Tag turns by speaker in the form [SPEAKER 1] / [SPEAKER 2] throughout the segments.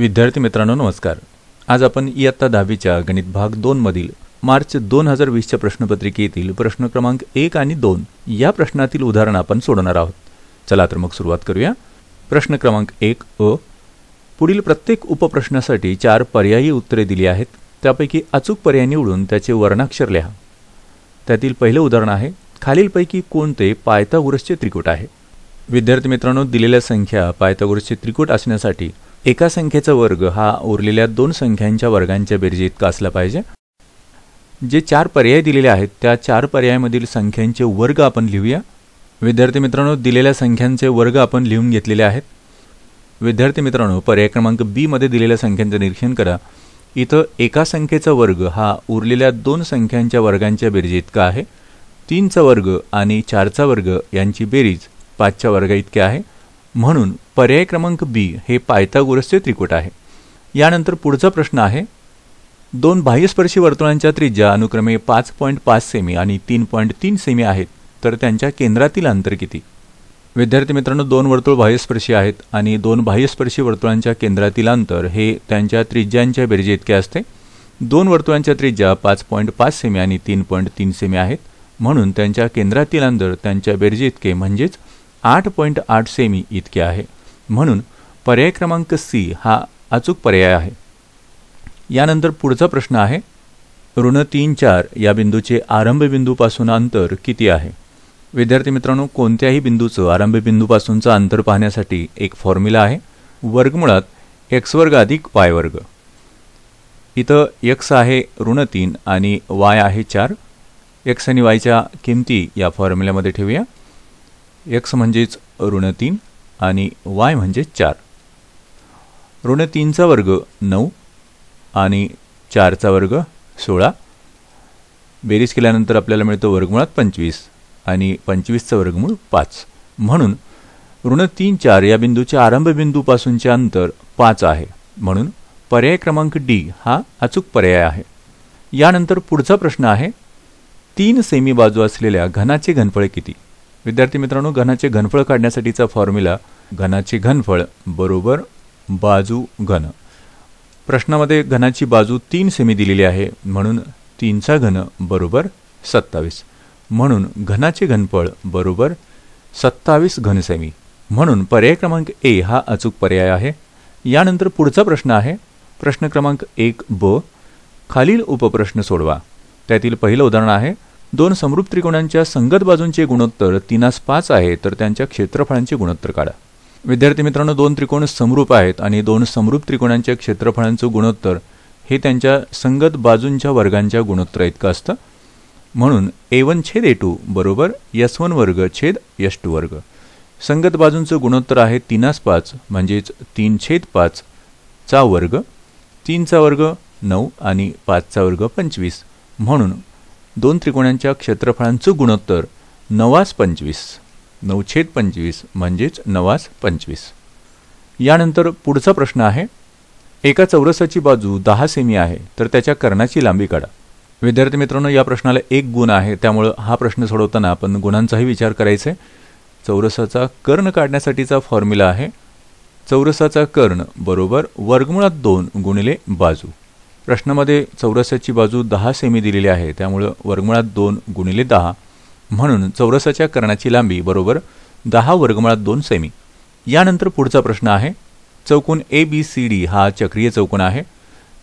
[SPEAKER 1] विद्यार्थी मित्रांनो नमस्कार आज आपण इयत्ता दहावीच्या गणित भाग मधील मार्च दोन हजार वीसच्या प्रश्नपत्रिकेतील प्रश्न क्रमांक एक आणि दोन या प्रश्नातील उदाहरण आपण सोडणार आहोत चला तर मग सुरुवात करूया प्रश्न क्रमांक एक अ पुढील प्रत्येक उपप्रश्नासाठी चार पर्यायी उत्तरे दिली आहेत त्यापैकी अचूक पर्याय निवडून त्याचे वर्णाक्षर लिहा त्यातील पहिलं उदाहरण आहे खालीलपैकी कोणते पायथागोरसचे त्रिकूट आहे विद्यार्थी मित्रांनो दिलेल्या संख्या पायथागोरसचे त्रिकूट असण्यासाठी एका संख्येचा वर्ग हा उरलेल्या दोन संख्यांच्या वर्गांच्या बेरजे इतका असला पाहिजे जे चार पर्याय दिलेले आहेत त्या चार पर्यायामधील संख्यांचे वर्ग आपण लिहूया विद्यार्थी मित्रांनो दिलेल्या संख्यांचे वर्ग आपण लिहून घेतलेले आहेत विद्यार्थी मित्रांनो पर्याय क्रमांक बीमध्ये दिलेल्या संख्यांचे निरीक्षण करा इथं एका संख्येचा वर्ग हा उरलेल्या दोन संख्यांच्या वर्गांच्या बेरजे इतका आहे तीनचा वर्ग आणि चारचा वर्ग यांची बेरीज पाचच्या वर्ग इतके आहे म्हणून पर्याय क्रमांक बी हे पायथागोरसचे त्रिकोट आहे यानंतर पुढचा प्रश्न आहे दोन बाह्यस्पर्शी वर्तुळांच्या त्रिज्या अनुक्रमे पाच पॉईंट पाच सेमी आणि तीन पॉईंट तीन सेमी आहेत तर त्यांच्या केंद्रातील अंतर किती विद्यार्थी मित्रांनो दोन वर्तुळ बाह्यस्पर्शी आहेत आणि दोन बाह्यस्पर्शी वर्तुळांच्या केंद्रातील अंतर हे त्यांच्या त्रिज्यांच्या बेरजे इतके असते दोन वर्तुळांच्या त्रिज्या पाच पॉईंट पाच सेमी आणि तीन पॉईंट तीन सेमी आहेत म्हणून त्यांच्या केंद्रातील अंतर त्यांच्या बेरजे इतके म्हणजेच आठ पॉईंट आठ सेमी इतके आहे म्हणून पर्याय क्रमांक सी हा अचूक पर्याय आहे यानंतर पुढचा प्रश्न आहे ऋण तीन चार या बिंदूचे आरंभबिंदूपासून अंतर किती आहे विद्यार्थी मित्रांनो कोणत्याही बिंदूचं आरंभबिंदूपासूनचं अंतर पाहण्यासाठी एक फॉर्म्युला आहे वर्गमुळात एक्स वर्ग अधिक वाय वर्ग इथं एक्स आहे ऋण तीन आणि वाय आहे चार एक्स आणि वायच्या किमती या फॉर्म्युल्यामध्ये ठेवूया एक्स म्हणजेच ऋण तीन आणि वाय म्हणजे चार ऋण तीनचा वर्ग नऊ आणि चारचा वर्ग सोळा बेरीज केल्यानंतर आपल्याला मिळतो वर्गमुळात पंचवीस आणि पंचवीसचं वर्गमूळ पाच म्हणून ऋण तीन चार या बिंदूच्या आरंभबिंदूपासूनचे अंतर पाच आहे म्हणून पर्याय क्रमांक डी हा अचूक पर्याय आहे यानंतर पुढचा प्रश्न आहे तीन सेमी बाजू असलेल्या घनाचे घनफळ किती विद्यार्थी मित्रांनो घनाचे घनफळ काढण्यासाठीचा फॉर्म्युला घनाचे घनफळ बरोबर बाजू घन प्रश्नामध्ये घनाची बाजू तीन सेमी दिलेली आहे म्हणून तीनचा घन बरोबर सत्तावीस म्हणून घनाचे घनफळ बरोबर सत्तावीस घनसेमी म्हणून पर्याय क्रमांक ए हा अचूक पर्याय आहे यानंतर पुढचा प्रश्न आहे प्रश्न क्रमांक एक ब खालील उपप्रश्न सोडवा त्यातील पहिलं उदाहरण आहे दोन समरूप त्रिकोणांच्या संगत बाजूंचे गुणोत्तर तीनास पाच आहे तर त्यांच्या क्षेत्रफळांचे गुणोत्तर काढा विद्यार्थी मित्रांनो दोन त्रिकोण समरूप आहेत आणि दोन समरूप त्रिकोणांच्या क्षेत्रफळांचं गुणोत्तर हे त्यांच्या संगत बाजूंच्या वर्गांच्या गुणोत्तर इतकं असतं म्हणून ए वन छेद ए टू बरोबर यस वन वर्ग छेद यश टू वर्ग संगत बाजूंचं गुणोत्तर आहे तीनास पाच म्हणजेच तीन छेद पाच चा वर्ग तीनचा वर्ग नऊ आणि पाचचा वर्ग पंचवीस म्हणून दोन त्रिकोणांच्या क्षेत्रफळांचं गुणोत्तर नवास पंचवीस नऊछेद पंचवीस म्हणजेच नवास पंचवीस यानंतर पुढचा प्रश्न आहे एका चौरसाची बाजू दहा सेमी आहे तर त्याच्या कर्णाची लांबी काढा विद्यार्थी मित्रांनो या प्रश्नाला एक गुण आहे त्यामुळं हा प्रश्न सोडवताना आपण गुणांचाही विचार करायचा आहे चौरसाचा कर्ण काढण्यासाठीचा फॉर्म्युला आहे चौरसाचा कर्ण बरोबर वर्गमुळात दोन गुणिले बाजू प्रश्नामध्ये चौरसाची बाजू दहा सेमी दिलेली आहे त्यामुळं वर्गमुळात दोन गुणिले दहा म्हणून चौरसाच्या कर्णाची लांबी बरोबर दहा वर्गमुळात दोन सेमी यानंतर पुढचा प्रश्न आहे चौकोन ए बी सी डी हा चक्रीय चौकोन आहे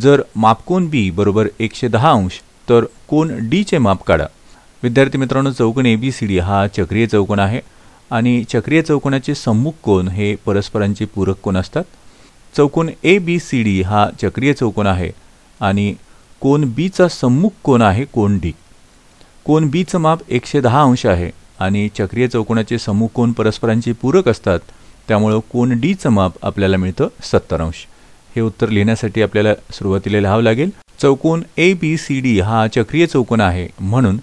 [SPEAKER 1] जर मापकोन बी बरोबर एकशे दहा अंश तर कोन डीचे माप काढा विद्यार्थी मित्रांनो चौकोन ए बी सी डी हा चक्रीय चौकोन आहे आणि चक्रीय चौकोनाचे सम्मुख कोन हे परस्परांचे पूरक कोन असतात चौकोन ए बी सी डी हा चक्रीय चौकोन आहे आणि कोन बीचा सम्मुख कोण आहे कोण डी कोण बीचं माप एकशे दहा अंश आहे आणि चक्रीय चौकोनाचे सम्मुख कोण परस्परांचे पूरक असतात त्यामुळं कोण डीचं माप आपल्याला मिळतं सत्तर अंश हे उत्तर लिहिण्यासाठी आपल्याला सुरुवातीला लिहावं लागेल चौकोन ए बी सी डी हा चक्रीय चौकोन आहे म्हणून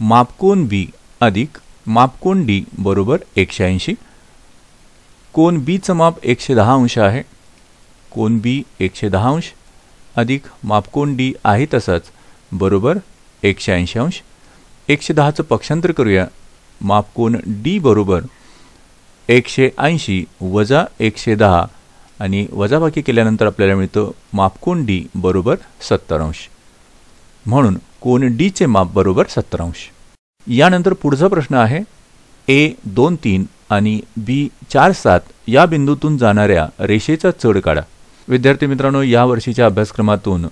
[SPEAKER 1] मापकोन बी अधिक मापकोन डी बरोबर एकशे ऐंशी कोण बीचं माप एकशे दहा अंश आहे कोण बी एकशे दहा अंश अधिक डी आहे तसंच बरोबर एकशे ऐंशी अंश एकशे दहाचं पक्षांतर करूया मापकोन डी बरोबर एकशे ऐंशी वजा एकशे दहा आणि वजाबाकी केल्यानंतर आपल्याला मिळतं मापकोन डी बरोबर सत्तर अंश म्हणून कोन डीचे माप बरोबर सत्तर अंश यानंतर पुढचा प्रश्न आहे ए दोन तीन आणि बी चार सात या बिंदूतून जाणाऱ्या रेषेचा चढ काढा विद्यार्थी मित्रांनो या वर्षीच्या अभ्यासक्रमातून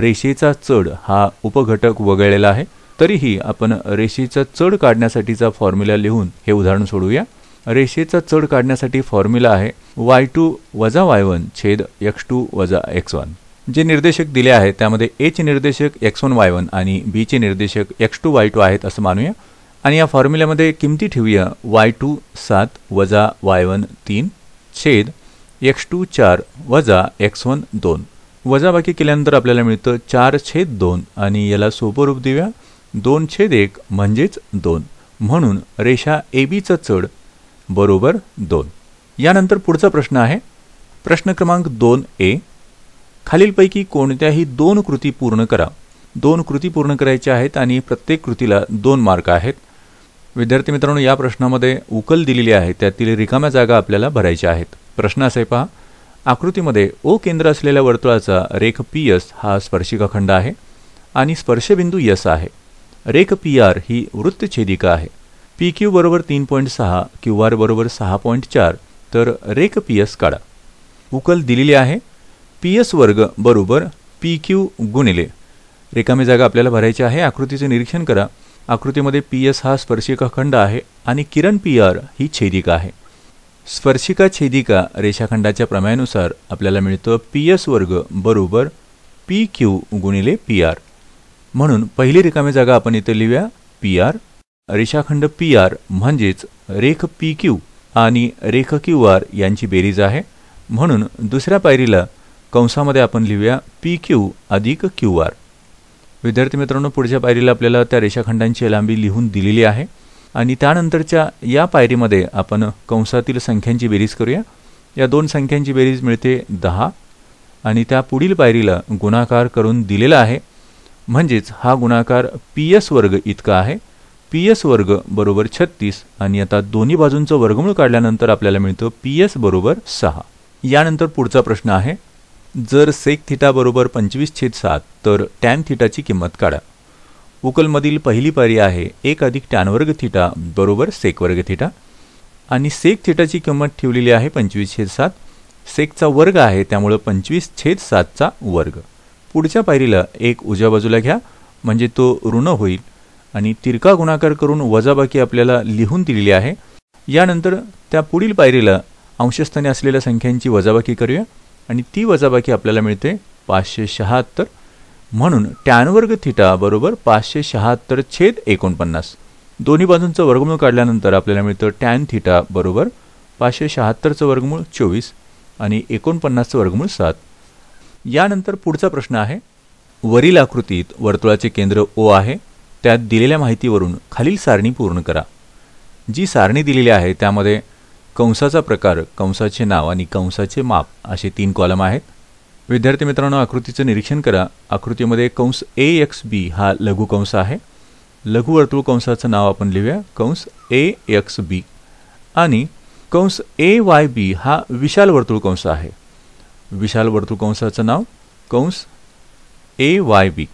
[SPEAKER 1] रेषेचा चढ हा उपघटक वगळलेला आहे तरीही आपण रेषेचा चढ काढण्यासाठीचा फॉर्म्युला लिहून हे उदाहरण सोडवूया रेषेचा चढ काढण्यासाठी फॉर्म्युला आहे वाय टू वजा वाय वन छेद एक्स टू वजा एक्स वन जे निर्देशक दिले आहेत त्यामध्ये चे निर्देशक एक्स वन वाय वन आणि बीचे निर्देशक एक्स टू वाय टू आहेत असं मानूया आणि या फॉर्म्युल्यामध्ये किमती ठेवूया वाय टू सात वजा वाय वन तीन छेद एक्स टू चार वजा एक्स वन दोन वजाबाकी केल्यानंतर आपल्याला मिळतं चार छेद दोन आणि याला सोपं रूप देऊया दोन छेद एक म्हणजेच दोन म्हणून रेषा ए बीचं चढ बरोबर दोन यानंतर पुढचा प्रश्न आहे प्रश्न क्रमांक दोन ए खालीलपैकी कोणत्याही दोन कृती पूर्ण करा दोन कृती पूर्ण करायच्या आहेत आणि प्रत्येक कृतीला दोन मार्क आहेत विद्यार्थी मित्रांनो या प्रश्नामध्ये उकल दिलेली आहे त्यातील रिकाम्या जागा आपल्याला भरायच्या आहेत प्रश्न असे पहा आकृतीमध्ये ओ केंद्र असलेल्या वर्तुळाचा रेख पी एस हा स्पर्शिका खंड आहे आणि स्पर्शबिंदू यस आहे रेख पी आर ही वृत्तछेदिका आहे पी क्यू बरोबर तीन पॉईंट सहा क्यू आर बरोबर सहा पॉईंट चार तर रेख पी एस काढा उकल दिलेली आहे पी एस वर्ग बरोबर पी क्यू गुणिले रिकामी जागा आपल्याला भरायची आहे आकृतीचे निरीक्षण करा आकृतीमध्ये पी एस हा स्पर्शिका खंड आहे आणि किरण पी आर ही छेदिका आहे स्पर्शिका छेदिका रेषाखंडाच्या प्रमायानुसार आपल्याला मिळतं पी एस वर्ग बरोबर पी क्यू गुणिले पी आर म्हणून पहिली रिकामी जागा आपण इथे लिहूया पी आर रेषाखंड पी आर म्हणजेच रेख पी क्यू आणि रेख क्यू आर यांची बेरीज आहे म्हणून दुसऱ्या पायरीला कंसामध्ये आपण लिहूया पी क्यू अधिक क्यू आर विद्यार्थी मित्रांनो पुढच्या पायरीला आपल्याला त्या रेषाखंडांची लांबी लिहून दिलेली आहे आणि त्यानंतरच्या या पायरीमध्ये आपण कंसातील संख्यांची बेरीज करूया या दोन संख्यांची बेरीज मिळते दहा आणि त्या पुढील पायरीला गुणाकार करून दिलेला आहे म्हणजेच हा गुणाकार पी एस वर्ग इतका आहे पी एस वर्ग बरोबर छत्तीस आणि आता दोन्ही बाजूंचं वर्गमूळ काढल्यानंतर आपल्याला मिळतं पी एस बरोबर सहा यानंतर पुढचा प्रश्न आहे जर सेक थिटा बरोबर पंचवीस छेद सात तर टॅन थिटाची किंमत काढा उकलमधील पहिली पायरी आहे एक अधिक टॅन वर्ग थिटा बरोबर सेक वर्ग थिटा आणि सेक थिटाची किंमत ठेवलेली आहे पंचवीस छेद सात सेकचा वर्ग आहे त्यामुळं पंचवीस छेद सातचा वर्ग पुढच्या पायरीला एक उज्या बाजूला घ्या म्हणजे तो ऋण होईल आणि तिरका गुणाकार करून वजाबाकी आपल्याला लिहून दिलेली आहे यानंतर त्या पुढील पायरीला अंशस्थानी असलेल्या संख्यांची वजाबाकी करूया आणि ती वजाबाकी आपल्याला मिळते पाचशे शहात्तर म्हणून टॅन वर्ग थिटा बरोबर पाचशे शहात्तर छेद एकोणपन्नास दोन्ही बाजूंचं वर्गमूळ काढल्यानंतर आपल्याला मिळतं टॅन थिटा बरोबर पाचशे शहात्तरचं वर्गमूळ चोवीस आणि एकोणपन्नासचं वर्गमूळ सात यानंतर पुढचा प्रश्न आहे वरील आकृतीत वर्तुळाचे केंद्र ओ आहे त्यात दिलेल्या माहितीवरून खालील सारणी पूर्ण करा जी सारणी दिलेली आहे त्यामध्ये कंसाचा प्रकार कंसाचे नाव आणि कंसाचे माप असे तीन कॉलम आहेत विद्यार्थी मित्रांनो आकृतीचं निरीक्षण करा आकृतीमध्ये कंस ए एक्स बी हा लघु कंस आहे लघुवर्तुळ कंसाचं नाव आपण लिहूया कंस ए एक्स बी आणि कंस ए वाय बी हा विशाल वर्तुळ कंस आहे विशाल वर्तुळ कंसाचं नाव कंस ए वाय बी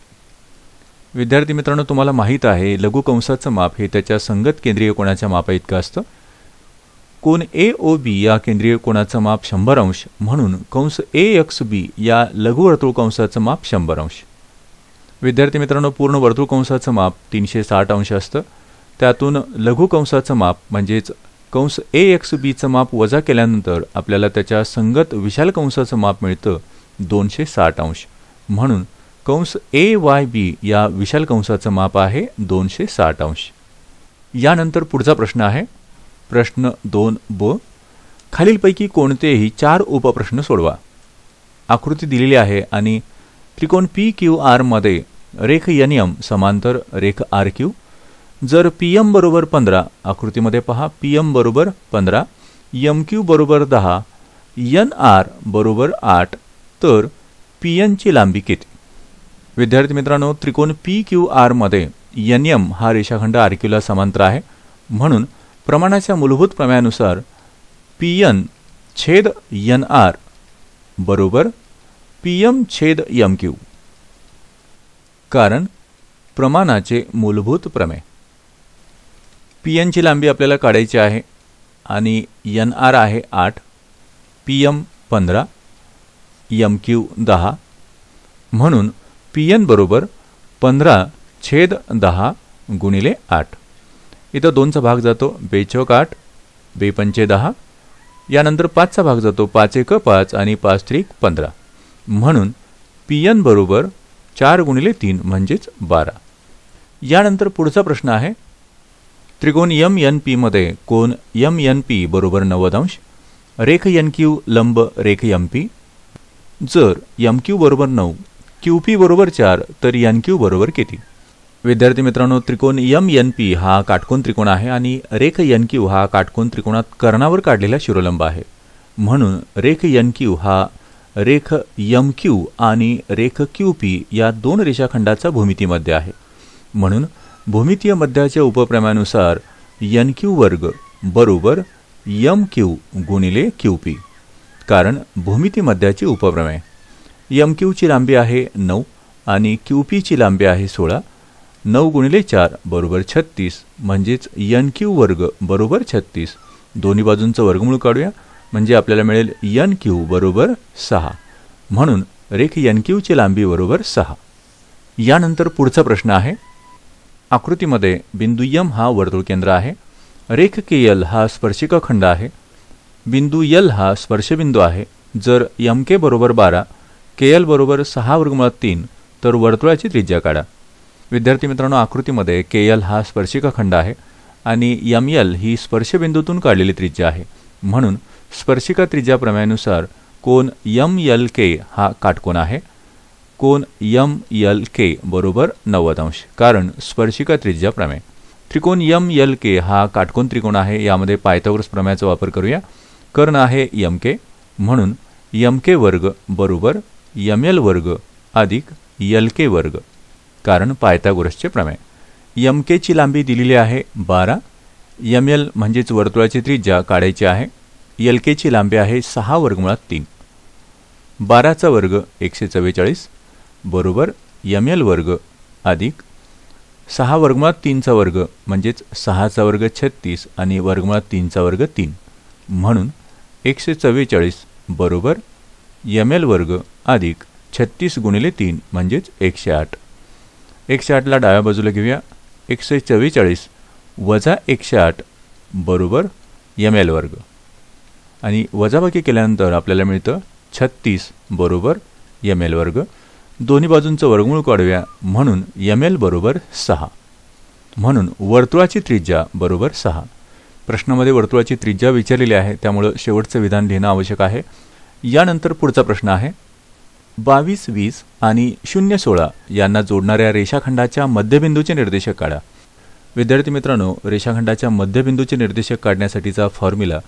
[SPEAKER 1] विद्यार्थी मित्रांनो तुम्हाला माहीत आहे लघु कंसाचं माप हे त्याच्या संगत केंद्रीय कोणाच्या मापाइतकं असतं कोन ए ओ बी या केंद्रीय कोणाचं माप शंभर अंश म्हणून कंस ए एक्स बी या लघुवर्तुळ कंसाचं माप शंभर अंश विद्यार्थी मित्रांनो पूर्ण वर्तुळ कंसाचं माप तीनशे साठ अंश असतं त्यातून लघु कंसाचं माप म्हणजेच कंस ए एक्स बीचं माप वजा केल्यानंतर आपल्याला त्याच्या संगत विशाल कंसाचं माप मिळतं दोनशे साठ अंश म्हणून कंस ए वाय बी या विशाल कंसाचं माप आहे दोनशे साठ अंश यानंतर पुढचा प्रश्न आहे प्रश्न दोन ब खालीलपैकी कोणतेही चार उपप्रश्न सोडवा आकृती दिलेली आहे आणि त्रिकोण पी क्यू आरमध्ये रेख यनियम समांतर रेख आर क्यू जर पी एम बरोबर पंधरा आकृतीमध्ये पहा पी एम बरोबर पंधरा यम क्यू बरोबर दहा यन आर बरोबर आठ तर पी एनची लांबी किती विद्यार्थी मित्रांनो त्रिकोण पी क्यू आरमध्ये यनियम हा रेषाखंड आर क्यूला समांतर आहे म्हणून प्रमाणाच्या मूलभूत प्रमाणानुसार पी एन छेद यन आर बरोबर पी एम छेद यम क्यू कारण प्रमाणाचे मूलभूत प्रमेय पी एनची लांबी आपल्याला काढायची आहे आणि यन आर आहे आठ पी एम पंधरा यम क्यू दहा म्हणून पी एन बरोबर पंधरा छेद दहा गुणिले आठ इथं दोनचा भाग जातो बेचोक आठ बेपंचे दहा यानंतर पाचचा भाग जातो पाच एक पाच आणि पाच त्रिक पंधरा म्हणून पी एन बरोबर चार गुणिले तीन म्हणजेच बारा यानंतर पुढचा प्रश्न आहे त्रिकोण यम एन पीमध्ये कोण यम एन पी बरोबर नव्वद अंश रेख एन क्यू लंब रेख यम पी जर यम क्यू बरोबर नऊ क्यू पी बरोबर चार तर एन क्यू बरोबर किती विद्यार्थी मित्रांनो त्रिकोण यम एन पी हा काटकोन त्रिकोण आहे आणि रेख यन क्यू हा काटकोन त्रिकोणात कर्णावर काढलेला शिरोलंब आहे म्हणून रेख यन क्यू हा रेख यम क्यू आणि रेख क्यू पी या दोन रेषाखंडाचा भूमितीमध्ये आहे म्हणून भूमितीय मध्याच्या उपप्रमानुसार यन क्यू वर्ग बरोबर यम क्यू गुणिले क्यू पी कारण भूमिती मध्याची उपप्रमेय यम क्यूची लांबी आहे नऊ आणि क्यू पीची लांबी आहे सोळा नऊ गुणिले चार बरोबर छत्तीस म्हणजेच यन क्यू वर्ग बरोबर छत्तीस दोन्ही बाजूंचं वर्गमूळ काढूया म्हणजे आपल्याला मिळेल यन क्यू बरोबर सहा म्हणून रेख यन क्यूची लांबी बरोबर सहा यानंतर पुढचा प्रश्न आहे आकृतीमध्ये बिंदू यम हा वर्तुळ केंद्र आहे रेख के यल हा स्पर्शिका खंड आहे बिंदू यल हा स्पर्शबिंदू आहे जर यम के बरोबर बारा के यल बरोबर सहा वर्गमुळात तीन तर वर्तुळाची त्रिज्या काढा विद्यार्थी मित्रांनो आकृतीमध्ये के एल हा स्पर्शिका खंड आहे आणि यम एल ही स्पर्शबिंदूतून काढलेली त्रिज्या आहे म्हणून स्पर्शिका त्रिज्या प्रमेयानुसार कोन यम एल के हा काटकोन आहे कोन यम एल के बरोबर नव्वद अंश कारण स्पर्शिका त्रिज्या प्रमेय त्रिकोण यम एल के हा काटकोन त्रिकोण आहे यामध्ये पायथागोरस प्रमेयाचा वापर करूया कर्ण आहे यम के म्हणून यम के वर्ग बरोबर यम एल वर्ग अधिक यल के वर्ग कारण पायथागोरसचे प्रमेय यम केची लांबी दिलेली आहे बारा यम एल म्हणजेच वर्तुळाची त्रिज्या काढायची आहे यल केची लांबी आहे सहा वर्गमुळात तीन बाराचा वर्ग एकशे चव्वेचाळीस बरोबर यम एल वर्ग अधिक सहा वर्गमुळात तीनचा वर्ग म्हणजेच सहाचा वर्ग छत्तीस आणि वर्गमुळात तीनचा वर्ग तीन म्हणून एकशे चव्वेचाळीस बरोबर यम एल वर्ग अधिक छत्तीस गुणिले तीन म्हणजेच एकशे आठ एकशे आठला डाव्या बाजूला घेऊया एकशे चव्वेचाळीस वजा एकशे आठ बरोबर यम एल वर्ग आणि वजाबाकी केल्यानंतर आपल्याला मिळतं छत्तीस बरोबर यम एल वर्ग दोन्ही बाजूंचं वर्गमूळ काढूया म्हणून यम एल बरोबर सहा म्हणून वर्तुळाची त्रिज्या बरोबर सहा प्रश्नामध्ये वर्तुळाची त्रिज्या विचारलेली आहे त्यामुळं शेवटचं विधान लिहिणं आवश्यक आहे यानंतर पुढचा प्रश्न आहे बावीस वीस आणि शून्य सोळा यांना जोडणाऱ्या रेषाखंडाच्या मध्यबिंदूचे निर्देशक काढा विद्यार्थी मित्रांनो रेषाखंडाच्या मध्यबिंदूचे निर्देशक काढण्यासाठीचा फॉर्म्युला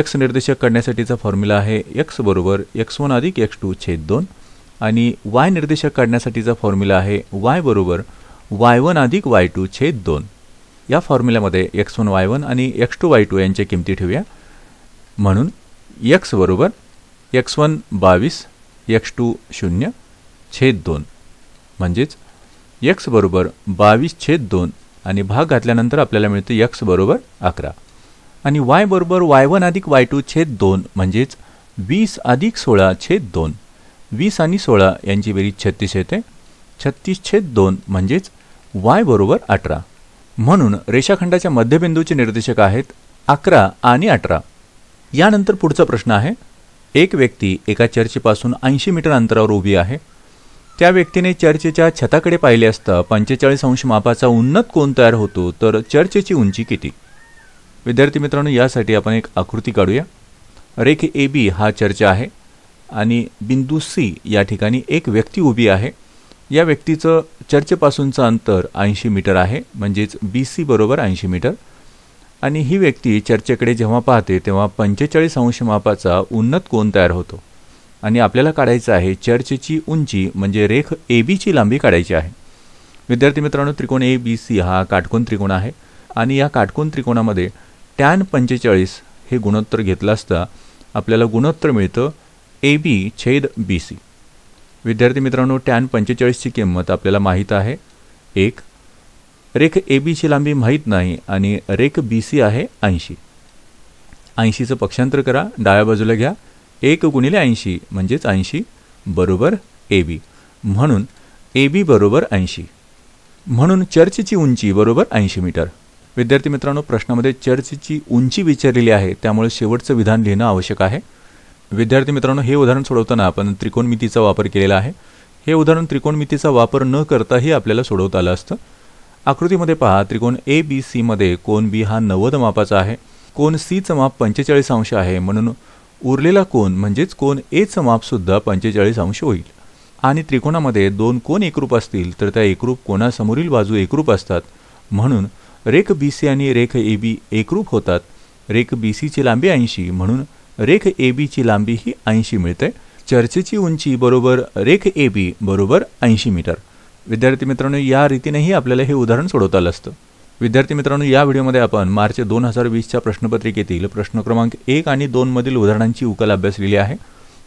[SPEAKER 1] एक्स निर्देशक काढण्यासाठीचा फॉर्म्युला आहे एक्स बरोबर एक्स वन अधिक एक्स टू छेद दोन आणि वाय निर्देशक काढण्यासाठीचा फॉर्म्युला आहे वाय बरोबर वाय वन अधिक वाय टू छेद दोन या फॉर्म्युल्यामध्ये एक्स वन वाय वन आणि एक्स टू वाय टू यांच्या किमती ठेवूया म्हणून एक्स बरोबर एक्स वन बावीस एक्स टू शून्य छेद दोन म्हणजेच यक्स बरोबर बावीस छेद दोन आणि भाग घातल्यानंतर आपल्याला मिळतं यक्स बरोबर अकरा आणि वाय बरोबर वाय वन अधिक वाय टू छेद दोन म्हणजेच वीस अधिक सोळा छेद दोन वीस आणि सोळा यांची बेरीज छत्तीस येते छत्तीस छेद दोन म्हणजेच वाय बरोबर अठरा म्हणून रेषाखंडाच्या मध्यबिंदूचे निर्देशक आहेत अकरा आणि अठरा यानंतर पुढचा प्रश्न आहे एक व्यक्ती एका चर्चपासून ऐंशी मीटर अंतरावर उभी आहे त्या व्यक्तीने चर्चेच्या छताकडे पाहिले असता पंचेचाळीस अंश मापाचा उन्नत कोण तयार होतो तर चर्चची उंची किती विद्यार्थी मित्रांनो यासाठी आपण एक आकृती काढूया रेख ए बी हा चर्च आहे आणि बिंदू सी या ठिकाणी एक व्यक्ती उभी आहे या व्यक्तीचं चर्चपासूनचं अंतर ऐंशी मीटर आहे म्हणजेच बी सी बरोबर ऐंशी मीटर आणि ही व्यक्ती चर्चेकडे जेव्हा पाहते तेव्हा पंचेचाळीस अंश मापाचा उन्नत कोण तयार होतो आणि आपल्याला काढायचं आहे चर्चची उंची म्हणजे रेख ए बीची लांबी काढायची आहे विद्यार्थी मित्रांनो त्रिकोण ए बी सी हा काटकोन त्रिकोण आहे आणि या काटकोन त्रिकोणामध्ये टॅन पंचेचाळीस हे गुणोत्तर घेतलं असता आपल्याला गुणोत्तर मिळतं ए बी छेद बी सी विद्यार्थी मित्रांनो टॅन पंचेचाळीसची किंमत आपल्याला माहीत आहे एक रेख ए बीची लांबी माहीत नाही आणि रेख बी सी आहे ऐंशी ऐंशीचं पक्षांतर करा डाव्या बाजूला घ्या एक गुणिले ऐंशी म्हणजेच ऐंशी बरोबर ए बी म्हणून ए बी बरोबर ऐंशी म्हणून चर्चची उंची बरोबर ऐंशी मीटर विद्यार्थी मित्रांनो प्रश्नामध्ये चर्चची उंची विचारलेली आहे त्यामुळे शेवटचं विधान लिहिणं आवश्यक आहे विद्यार्थी मित्रांनो हे उदाहरण सोडवताना आपण त्रिकोणमितीचा वापर केलेला आहे हे उदाहरण त्रिकोणमितीचा वापर न करताही आपल्याला सोडवता आलं असतं आकृतीमध्ये पहा त्रिकोण ए बी सीमध्ये कोन बी हा नव्वद मापाचा आहे कोन सीचं माप पंचेचाळीस अंश आहे म्हणून उरलेला कोन म्हणजेच कोन एचं सुद्धा पंचेचाळीस अंश होईल आणि त्रिकोणामध्ये दोन कोन एकरूप असतील तर त्या एकरूप कोणासमोरील बाजू एकरूप असतात म्हणून रेख बी सी आणि रेख ए बी एकरूप होतात रेख बी सीची लांबी ऐंशी म्हणून रेख ए बीची लांबी ही ऐंशी मिळते चर्चेची उंची बरोबर रेख ए बी बरोबर ऐंशी मीटर विद्यार्थी मित्रांनो या रीतीनेही आपल्याला हे उदाहरण सोडवता आलं असतं विद्यार्थी मित्रांनो या व्हिडिओमध्ये आपण मार्च दोन हजार वीसच्या प्रश्नपत्रिकेतील प्रश्न क्रमांक एक आणि दोनमधील उदाहरणांची उकल अभ्यासलेली आहे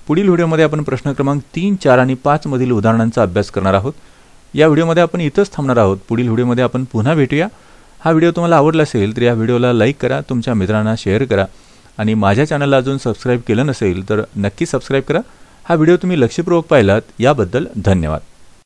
[SPEAKER 1] पुढील व्हिडिओमध्ये आपण प्रश्न क्रमांक तीन चार आणि पाचमधील उदाहरणांचा अभ्यास करणार आहोत या व्हिडिओमध्ये आपण इथंच थांबणार आहोत पुढील व्हिडिओमध्ये आपण पुन्हा भेटूया हा व्हिडिओ तुम्हाला आवडला असेल तर या व्हिडिओला लाईक करा तुमच्या मित्रांना शेअर करा आणि माझ्या चॅनलला अजून सबस्क्राईब केलं नसेल तर नक्की सबस्क्राईब करा हा व्हिडिओ तुम्ही लक्षपूर्वक पाहिलात याबद्दल धन्यवाद